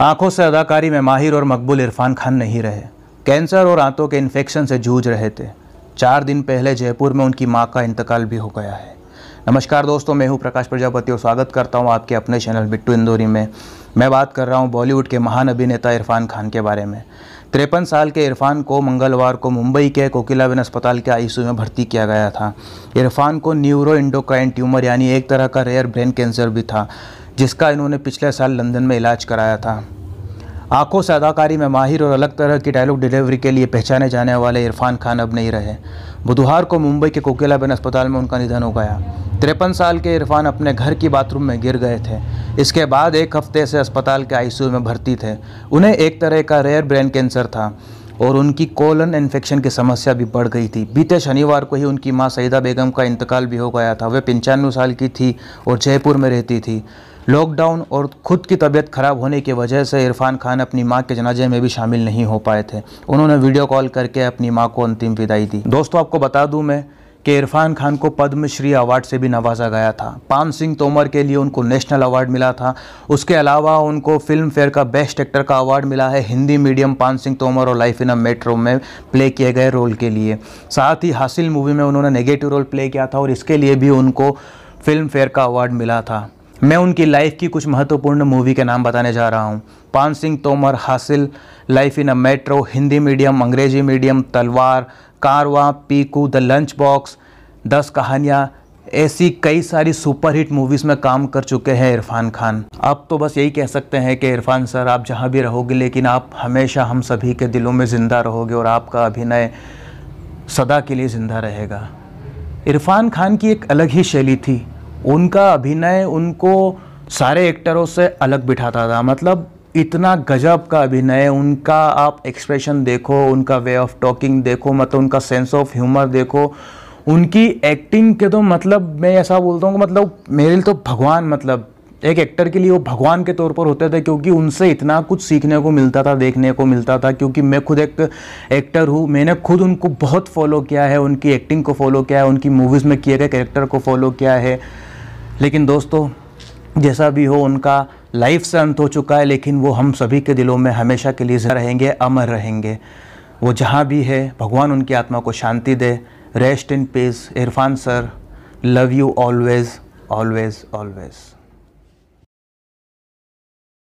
आंखों से अदाकारी में माहिर और मकबूल इरफान खान नहीं रहे कैंसर और आंतों के इन्फेक्शन से जूझ रहे थे चार दिन पहले जयपुर में उनकी माँ का इंतकाल भी हो गया है नमस्कार दोस्तों मैं हूँ प्रकाश प्रजापति और स्वागत करता हूँ आपके अपने चैनल बिट्टू इंदौरी में मैं बात कर रहा हूँ बॉलीवुड के महान अभिनेता इरफान खान के बारे में तिरपन साल के इरफान को मंगलवार को मुंबई के कोकिलाबेन अस्पताल के आईसीयू में भर्ती किया गया था इरफान को न्यूरो इंडोक्राइन ट्यूमर यानी एक तरह का रेयर ब्रेन कैंसर भी था जिसका इन्होंने पिछले साल लंदन में इलाज कराया था आंखों से अदाकारी में माहिर और अलग तरह की डायलॉग डिलीवरी के लिए पहचाने जाने वाले इरफान खान अब नहीं रहे बुधवार को मुंबई के कोकेलाबेन अस्पताल में उनका निधन हो गया तिरपन साल के इरफान अपने घर की बाथरूम में गिर गए थे इसके बाद एक हफ्ते से अस्पताल के आई में भर्ती थे उन्हें एक तरह का रेयर ब्रेन कैंसर था और उनकी कोलन इन्फेक्शन की समस्या भी बढ़ गई थी बीते शनिवार को ही उनकी माँ सईदा बेगम का इंतकाल भी हो गया था वह पंचानवे साल की थी और जयपुर में रहती थी लॉकडाउन और ख़ुद की तबीयत ख़राब होने की वजह से इरफान खान अपनी माँ के जनाजे में भी शामिल नहीं हो पाए थे उन्होंने वीडियो कॉल करके अपनी माँ को अंतिम विदाई दी दोस्तों आपको बता दूँ मैं कि इरफान खान को पद्मश्री अवार्ड से भी नवाजा गया था पान सिंह तोमर के लिए उनको नेशनल अवार्ड मिला था उसके अलावा उनको फिल्म फेयर का बेस्ट एक्टर का अवार्ड मिला है हिंदी मीडियम पान सिंह तोमर और लाइफ इन अ मेट्रो में प्ले किए गए रोल के लिए साथ ही हासिल मूवी में उन्होंने नेगेटिव रोल प्ले किया था और इसके लिए भी उनको फिल्म फेयर का अवार्ड मिला था मैं उनकी लाइफ की कुछ महत्वपूर्ण मूवी के नाम बताने जा रहा हूँ पान Singh Tomar Haasil life in a metro Hindi medium Angrezi medium Talvar Karwaan Piku the lunch box दस कहानियाँ ऐसी कई सारी सुपरहिट मूवीज़ में काम कर चुके हैं इरफान खान आप तो बस यही कह सकते हैं कि इरफान सर आप जहाँ भी रहोगे लेकिन आप हमेशा हम सभी के दिलों में ज़िंदा रहोगे और आपका अभिनय सदा के लिए ज़िंदा रहेगा इरफान खान की एक अलग ही शैली थी उनका अभिनय उनको सारे एक्टरों से अलग बिठाता था मतलब इतना गजब का अभिनय उनका आप एक्सप्रेशन देखो उनका वे ऑफ टॉकिंग देखो मतलब उनका सेंस ऑफ ह्यूमर देखो उनकी एक्टिंग के तो मतलब मैं ऐसा बोलता हूँ मतलब मेरे लिए तो भगवान मतलब एक एक्टर के लिए वो भगवान के तौर पर होते थे क्योंकि उनसे इतना कुछ सीखने को मिलता था देखने को मिलता था क्योंकि मैं खुद एक एक्टर हूँ मैंने खुद उनको बहुत फॉलो किया है उनकी एक्टिंग को फॉलो किया है उनकी मूवीज़ में किए गए कैरेक्टर को फॉलो किया है लेकिन दोस्तों जैसा भी हो उनका लाइफ से अंत हो चुका है लेकिन वो हम सभी के दिलों में हमेशा के लिए रहेंगे अमर रहेंगे वो जहाँ भी है भगवान उनकी आत्मा को शांति दे rest in peace Irrfan sir love you always always always